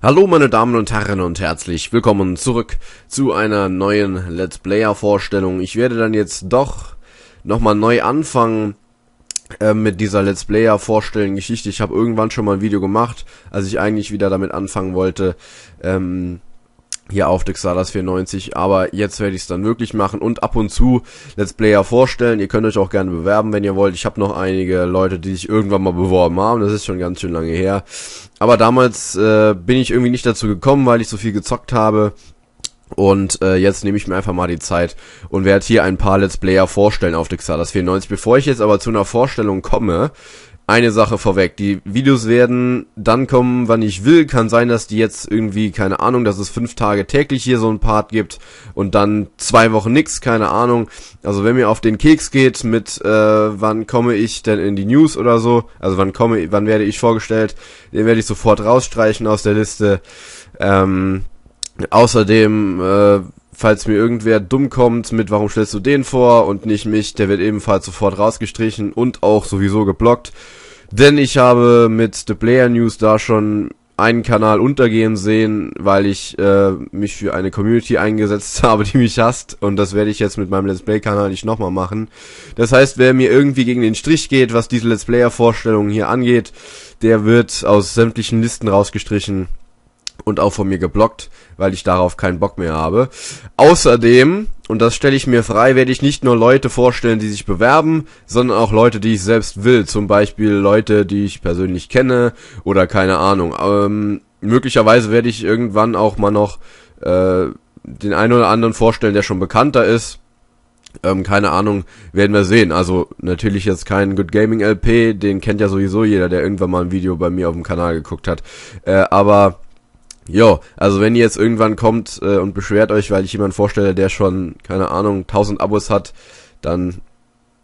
Hallo meine Damen und Herren und herzlich willkommen zurück zu einer neuen Let's Player Vorstellung. Ich werde dann jetzt doch nochmal neu anfangen äh, mit dieser Let's Player Vorstellung Geschichte. Ich habe irgendwann schon mal ein Video gemacht, als ich eigentlich wieder damit anfangen wollte, ähm, hier auf Dexalas 94, aber jetzt werde ich es dann wirklich machen und ab und zu Let's Player vorstellen. Ihr könnt euch auch gerne bewerben, wenn ihr wollt. Ich habe noch einige Leute, die sich irgendwann mal beworben haben. Das ist schon ganz schön lange her. Aber damals äh, bin ich irgendwie nicht dazu gekommen, weil ich so viel gezockt habe. Und äh, jetzt nehme ich mir einfach mal die Zeit und werde hier ein paar Let's Player vorstellen auf Dexalas 94. Bevor ich jetzt aber zu einer Vorstellung komme, eine Sache vorweg. Die Videos werden dann kommen, wann ich will. Kann sein, dass die jetzt irgendwie, keine Ahnung, dass es fünf Tage täglich hier so ein Part gibt und dann zwei Wochen nix, keine Ahnung. Also wenn mir auf den Keks geht mit, äh, wann komme ich denn in die News oder so, also wann komme, wann werde ich vorgestellt, den werde ich sofort rausstreichen aus der Liste. Ähm, außerdem, äh, falls mir irgendwer dumm kommt mit, warum stellst du den vor und nicht mich, der wird ebenfalls sofort rausgestrichen und auch sowieso geblockt. Denn ich habe mit The Player News da schon einen Kanal untergehen sehen, weil ich äh, mich für eine Community eingesetzt habe, die mich hasst. Und das werde ich jetzt mit meinem Let's Play-Kanal nicht nochmal machen. Das heißt, wer mir irgendwie gegen den Strich geht, was diese Let's Player-Vorstellungen hier angeht, der wird aus sämtlichen Listen rausgestrichen und auch von mir geblockt, weil ich darauf keinen Bock mehr habe. Außerdem, und das stelle ich mir frei, werde ich nicht nur Leute vorstellen, die sich bewerben, sondern auch Leute, die ich selbst will. Zum Beispiel Leute, die ich persönlich kenne oder keine Ahnung. Ähm, möglicherweise werde ich irgendwann auch mal noch äh, den einen oder anderen vorstellen, der schon bekannter ist. Ähm, keine Ahnung, werden wir sehen. Also natürlich jetzt kein Good Gaming LP, den kennt ja sowieso jeder, der irgendwann mal ein Video bei mir auf dem Kanal geguckt hat. Äh, aber Jo, also wenn ihr jetzt irgendwann kommt äh, und beschwert euch, weil ich jemanden vorstelle, der schon, keine Ahnung, 1000 Abos hat, dann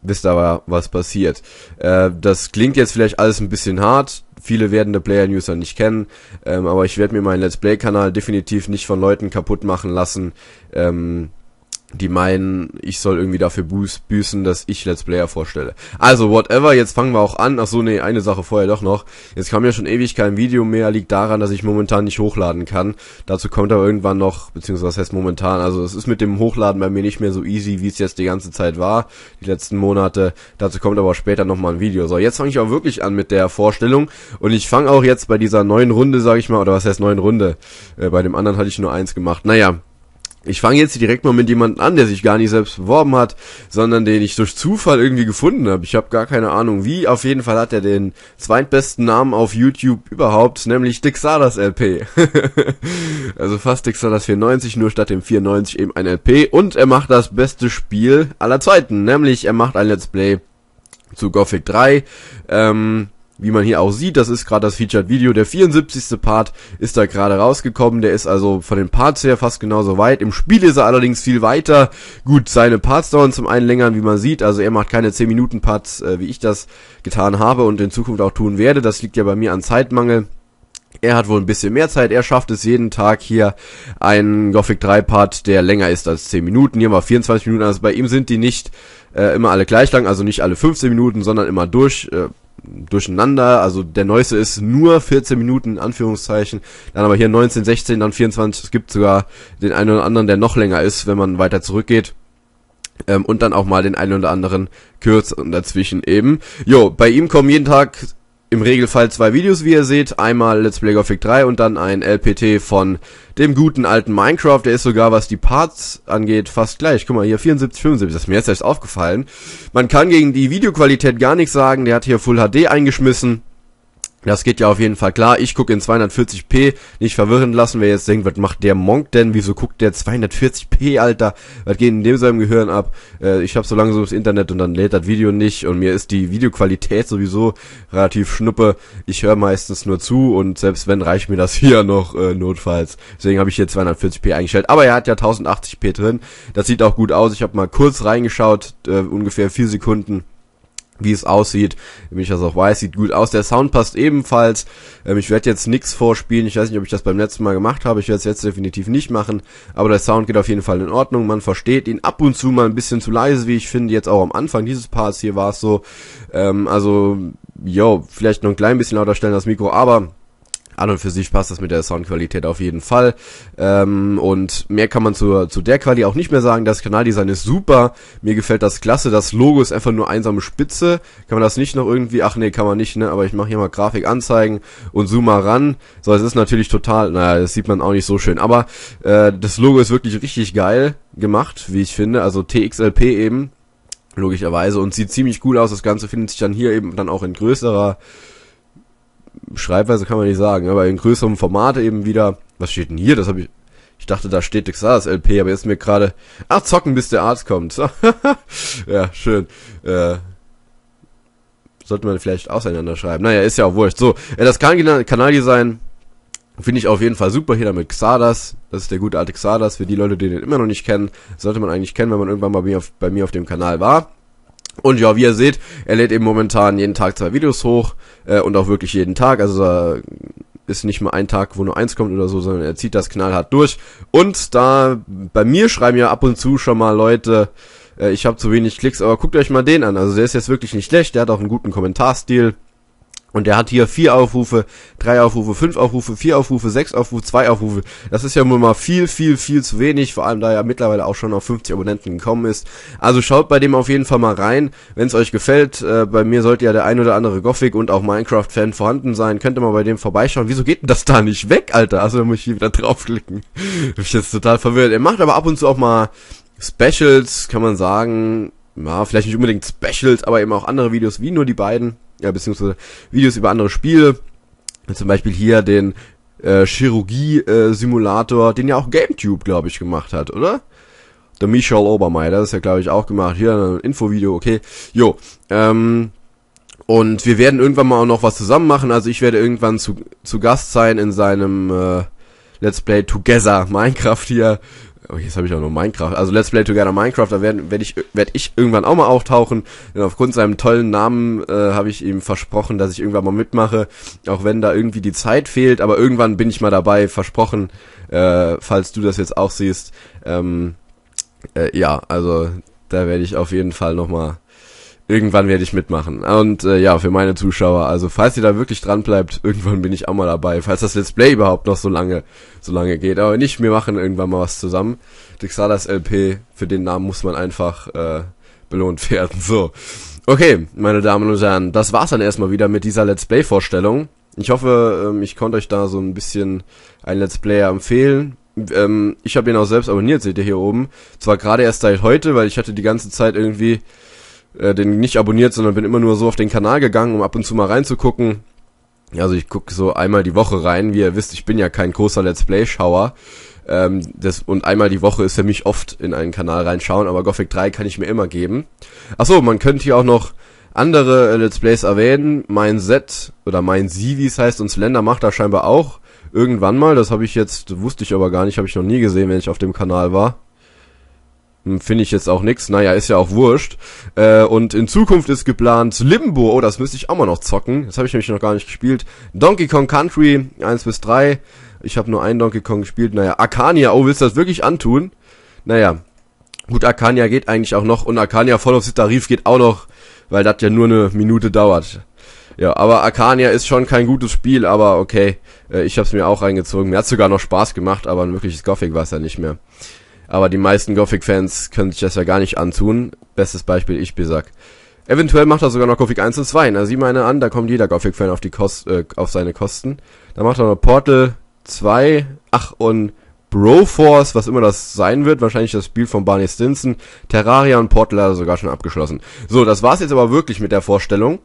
wisst aber, was passiert. Äh, das klingt jetzt vielleicht alles ein bisschen hart. Viele werden der Player News dann nicht kennen, ähm, aber ich werde mir meinen Let's Play-Kanal definitiv nicht von Leuten kaputt machen lassen, ähm, die meinen, ich soll irgendwie dafür büßen, dass ich Let's Player vorstelle. Also, whatever, jetzt fangen wir auch an. Ach so, nee, eine Sache vorher doch noch. Jetzt kam ja schon ewig kein Video mehr, liegt daran, dass ich momentan nicht hochladen kann. Dazu kommt aber irgendwann noch, beziehungsweise was heißt momentan, also es ist mit dem Hochladen bei mir nicht mehr so easy, wie es jetzt die ganze Zeit war, die letzten Monate. Dazu kommt aber später nochmal ein Video. So, jetzt fange ich auch wirklich an mit der Vorstellung und ich fange auch jetzt bei dieser neuen Runde, sag ich mal, oder was heißt neuen Runde? Äh, bei dem anderen hatte ich nur eins gemacht. Naja, ich fange jetzt direkt mal mit jemandem an, der sich gar nicht selbst beworben hat, sondern den ich durch Zufall irgendwie gefunden habe. Ich habe gar keine Ahnung wie. Auf jeden Fall hat er den zweitbesten Namen auf YouTube überhaupt, nämlich Dixadas LP. also fast Dixadas 94, nur statt dem 94 eben ein LP. Und er macht das beste Spiel aller Zeiten, nämlich er macht ein Let's Play zu Gothic 3. Ähm, wie man hier auch sieht, das ist gerade das Featured Video. Der 74. Part ist da gerade rausgekommen. Der ist also von den Parts her fast genauso weit. Im Spiel ist er allerdings viel weiter. Gut, seine Parts dauern zum einen länger, wie man sieht. Also er macht keine 10 Minuten Parts, äh, wie ich das getan habe und in Zukunft auch tun werde. Das liegt ja bei mir an Zeitmangel. Er hat wohl ein bisschen mehr Zeit. Er schafft es jeden Tag hier einen Gothic 3 Part, der länger ist als 10 Minuten. Hier haben wir 24 Minuten. Also bei ihm sind die nicht äh, immer alle gleich lang, also nicht alle 15 Minuten, sondern immer durch. Äh, durcheinander. Also der neueste ist nur 14 Minuten in Anführungszeichen. Dann aber hier 19, 16, dann 24. Es gibt sogar den einen oder anderen, der noch länger ist, wenn man weiter zurückgeht. Ähm, und dann auch mal den einen oder anderen kürzer und dazwischen eben. Jo, bei ihm kommen jeden Tag im Regelfall zwei Videos, wie ihr seht. Einmal Let's Play Gothic 3 und dann ein LPT von dem guten alten Minecraft. Der ist sogar, was die Parts angeht, fast gleich. Guck mal, hier 74, 75. Das ist mir jetzt erst aufgefallen. Man kann gegen die Videoqualität gar nichts sagen. Der hat hier Full HD eingeschmissen. Das geht ja auf jeden Fall klar. Ich gucke in 240p. Nicht verwirren lassen, wer jetzt denkt, was macht der Monk denn? Wieso guckt der 240p, Alter? Was geht in dem seinem Gehirn ab? Äh, ich habe so langsam das Internet und dann lädt das Video nicht. Und mir ist die Videoqualität sowieso relativ schnuppe. Ich höre meistens nur zu und selbst wenn, reicht mir das hier noch äh, notfalls. Deswegen habe ich hier 240p eingestellt. Aber er hat ja 1080p drin. Das sieht auch gut aus. Ich habe mal kurz reingeschaut, äh, ungefähr vier Sekunden wie es aussieht, wie ich das auch weiß, sieht gut aus. Der Sound passt ebenfalls. Ähm, ich werde jetzt nichts vorspielen. Ich weiß nicht, ob ich das beim letzten Mal gemacht habe. Ich werde es jetzt definitiv nicht machen. Aber der Sound geht auf jeden Fall in Ordnung. Man versteht ihn ab und zu mal ein bisschen zu leise, wie ich finde. Jetzt auch am Anfang dieses Parts hier war es so. Ähm, also, yo, vielleicht noch ein klein bisschen lauter stellen das Mikro, aber an und für sich passt das mit der Soundqualität auf jeden Fall. Ähm, und mehr kann man zu, zu der Quali auch nicht mehr sagen. Das Kanaldesign ist super. Mir gefällt das klasse. Das Logo ist einfach nur einsame Spitze. Kann man das nicht noch irgendwie? Ach nee, kann man nicht, ne? Aber ich mache hier mal Grafik anzeigen und zoom mal ran. So, es ist natürlich total, naja, das sieht man auch nicht so schön. Aber äh, das Logo ist wirklich richtig geil gemacht, wie ich finde. Also TXLP eben logischerweise und sieht ziemlich cool aus. Das Ganze findet sich dann hier eben dann auch in größerer Schreibweise kann man nicht sagen, aber in größerem Format eben wieder. Was steht denn hier? Das habe ich. Ich dachte, da steht XAS LP, aber jetzt mir gerade. Ach, zocken, bis der Arzt kommt. ja, schön. Äh, sollte man vielleicht auseinanderschreiben. Naja, ist ja auch wurscht. So, äh, das kan Kanaldesign finde ich auf jeden Fall super. Hier damit Xadas. Das ist der gute alte Xadas. Für die Leute, die den immer noch nicht kennen, sollte man eigentlich kennen, wenn man irgendwann mal bei mir auf, bei mir auf dem Kanal war. Und ja, wie ihr seht, er lädt eben momentan jeden Tag zwei Videos hoch äh, und auch wirklich jeden Tag. Also da ist nicht mal ein Tag, wo nur eins kommt oder so, sondern er zieht das knallhart durch. Und da bei mir schreiben ja ab und zu schon mal Leute, äh, ich habe zu wenig Klicks, aber guckt euch mal den an. Also der ist jetzt wirklich nicht schlecht, der hat auch einen guten Kommentarstil. Und er hat hier vier Aufrufe, drei Aufrufe, fünf Aufrufe, vier Aufrufe, sechs Aufrufe, zwei Aufrufe. Das ist ja nun mal viel, viel, viel zu wenig, vor allem da er mittlerweile auch schon auf 50 Abonnenten gekommen ist. Also schaut bei dem auf jeden Fall mal rein, wenn es euch gefällt. Äh, bei mir sollte ja der ein oder andere Gothic und auch Minecraft-Fan vorhanden sein. Könnt ihr mal bei dem vorbeischauen. Wieso geht denn das da nicht weg, Alter? Also da muss ich hier wieder draufklicken. Bin ich jetzt total verwirrt. Er macht aber ab und zu auch mal Specials, kann man sagen. Ja, vielleicht nicht unbedingt Specials, aber eben auch andere Videos wie nur die beiden ja, beziehungsweise Videos über andere Spiele. Zum Beispiel hier den äh, Chirurgie-Simulator, äh, den ja auch GameTube, glaube ich, gemacht hat, oder? Der Michel Obermeier, das ist ja, glaube ich, auch gemacht. Hier ein Infovideo, okay. Jo, ähm, und wir werden irgendwann mal auch noch was zusammen machen. Also ich werde irgendwann zu, zu Gast sein in seinem äh, Let's Play Together Minecraft hier Okay, jetzt habe ich auch nur Minecraft. Also Let's Play Together Minecraft, da werde werd ich, werd ich irgendwann auch mal auftauchen. Denn aufgrund seinem tollen Namen äh, habe ich ihm versprochen, dass ich irgendwann mal mitmache. Auch wenn da irgendwie die Zeit fehlt, aber irgendwann bin ich mal dabei, versprochen. Äh, falls du das jetzt auch siehst. Ähm, äh, ja, also da werde ich auf jeden Fall nochmal irgendwann werde ich mitmachen. Und äh, ja, für meine Zuschauer, also falls ihr da wirklich dran bleibt, irgendwann bin ich auch mal dabei, falls das Let's Play überhaupt noch so lange so lange geht, aber nicht, wir machen irgendwann mal was zusammen. Dixalas LP, für den Namen muss man einfach äh, belohnt werden. So. Okay, meine Damen und Herren, das war's dann erstmal wieder mit dieser Let's Play Vorstellung. Ich hoffe, ähm, ich konnte euch da so ein bisschen einen Let's Player empfehlen. Ähm, ich habe ihn auch selbst abonniert, seht ihr hier oben. Zwar gerade erst seit heute, weil ich hatte die ganze Zeit irgendwie äh, den nicht abonniert, sondern bin immer nur so auf den Kanal gegangen, um ab und zu mal reinzugucken. Also ich gucke so einmal die Woche rein. Wie ihr wisst, ich bin ja kein großer Let's Play-Schauer. Ähm, das, und einmal die Woche ist für mich oft in einen Kanal reinschauen, aber Gothic 3 kann ich mir immer geben. Achso, man könnte hier auch noch andere äh, Let's Plays erwähnen. Mein Set oder mein Sie, wie es heißt, und Slender macht da scheinbar auch irgendwann mal. Das habe ich jetzt, wusste ich aber gar nicht, habe ich noch nie gesehen, wenn ich auf dem Kanal war. Hm, Finde ich jetzt auch nix. Naja, ist ja auch wurscht. Äh, und in Zukunft ist geplant Limbo. Oh, das müsste ich auch mal noch zocken. Das habe ich nämlich noch gar nicht gespielt. Donkey Kong Country 1 bis 3. Ich habe nur einen Donkey Kong gespielt. Naja, Arcania. Oh, willst du das wirklich antun? Naja. Gut, Arcania geht eigentlich auch noch. Und Arcania Fall of the Tarif geht auch noch. Weil das ja nur eine Minute dauert. Ja, aber Arcania ist schon kein gutes Spiel. Aber okay, äh, ich habe es mir auch reingezogen. Mir hat sogar noch Spaß gemacht. Aber ein wirkliches Gothic war es ja nicht mehr. Aber die meisten Gothic-Fans können sich das ja gar nicht antun. Bestes Beispiel, ich Bisak. Eventuell macht er sogar noch Gothic 1 und 2. Na, sieh meine an, da kommt jeder Gothic-Fan auf, die Kost, äh, auf seine Kosten. Da macht er noch Portal 2, ach und Broforce, was immer das sein wird, wahrscheinlich das Spiel von Barney Stinson, Terraria und Portal hat er sogar schon abgeschlossen. So, das war's jetzt aber wirklich mit der Vorstellung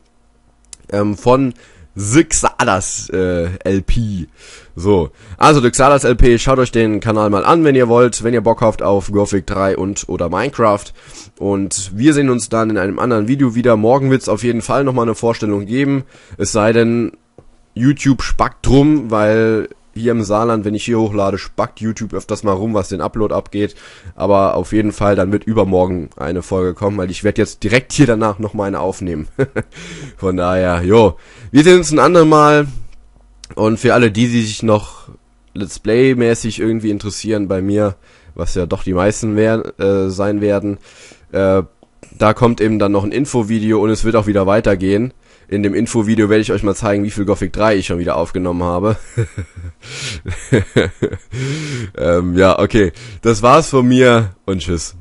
ähm, von The Xalas äh, LP. So, also The Xalas LP, schaut euch den Kanal mal an, wenn ihr wollt, wenn ihr Bock habt auf Gothic 3 und oder Minecraft. Und wir sehen uns dann in einem anderen Video wieder. Morgen wird's auf jeden Fall nochmal eine Vorstellung geben. Es sei denn, YouTube spackt drum, weil hier im Saarland, wenn ich hier hochlade, spackt YouTube öfters mal rum, was den Upload abgeht. Aber auf jeden Fall, dann wird übermorgen eine Folge kommen, weil ich werde jetzt direkt hier danach nochmal eine aufnehmen. Von daher, jo. Wir sehen uns ein andermal. Und für alle die, die sich noch Let's Play-mäßig irgendwie interessieren bei mir, was ja doch die meisten wer äh, sein werden, äh, da kommt eben dann noch ein Infovideo und es wird auch wieder weitergehen in dem Infovideo werde ich euch mal zeigen, wie viel Gothic 3 ich schon wieder aufgenommen habe. ähm, ja, okay. Das war's von mir und tschüss.